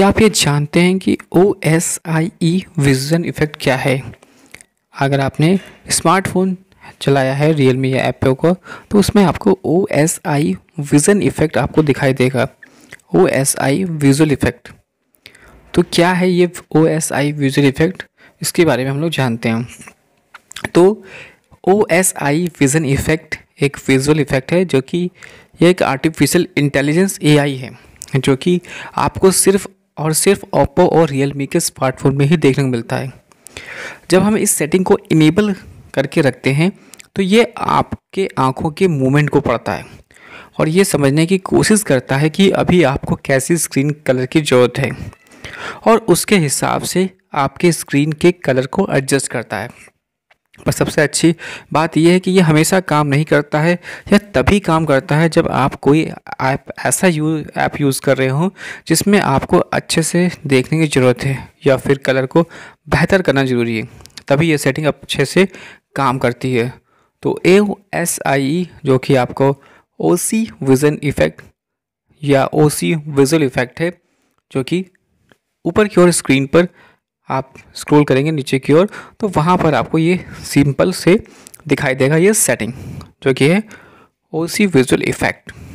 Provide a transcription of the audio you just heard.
क्या आप ये जानते हैं कि O S I E vision effect क्या है अगर आपने स्मार्टफोन चलाया है रियल मी या ऐप को तो उसमें आपको O S I vision effect आपको दिखाई देगा O S I visual effect तो क्या है ये O S I visual effect इसके बारे में हम लोग जानते हैं तो O S I vision effect एक विजुअल इफ़ेक्ट है जो कि यह एक आर्टिफिशियल इंटेलिजेंस ए आई है जो कि आपको सिर्फ और सिर्फ ओप्पो और रियल के स्मार्टफोन में ही देखने को मिलता है जब हम इस सेटिंग को इनेबल करके रखते हैं तो ये आपके आँखों के मूवमेंट को पड़ता है और ये समझने की कोशिश करता है कि अभी आपको कैसी स्क्रीन कलर की ज़रूरत है और उसके हिसाब से आपके स्क्रीन के कलर को एडजस्ट करता है पर सबसे अच्छी बात यह है कि यह हमेशा काम नहीं करता है या तभी काम करता है जब आप कोई ऐप ऐसा यू ऐप यूज़ कर रहे हो जिसमें आपको अच्छे से देखने की ज़रूरत है या फिर कलर को बेहतर करना ज़रूरी है तभी यह सेटिंग अच्छे से काम करती है तो ए एस आई ई जो कि आपको ओ सी विजन इफ़ेक्ट या ओ सी विजल इफ़ेक्ट है जो कि ऊपर की ओर स्क्रीन पर आप स्क्रॉल करेंगे नीचे की ओर तो वहाँ पर आपको ये सिंपल से दिखाई देगा ये सेटिंग जो कि है ओ सी विजुअल इफेक्ट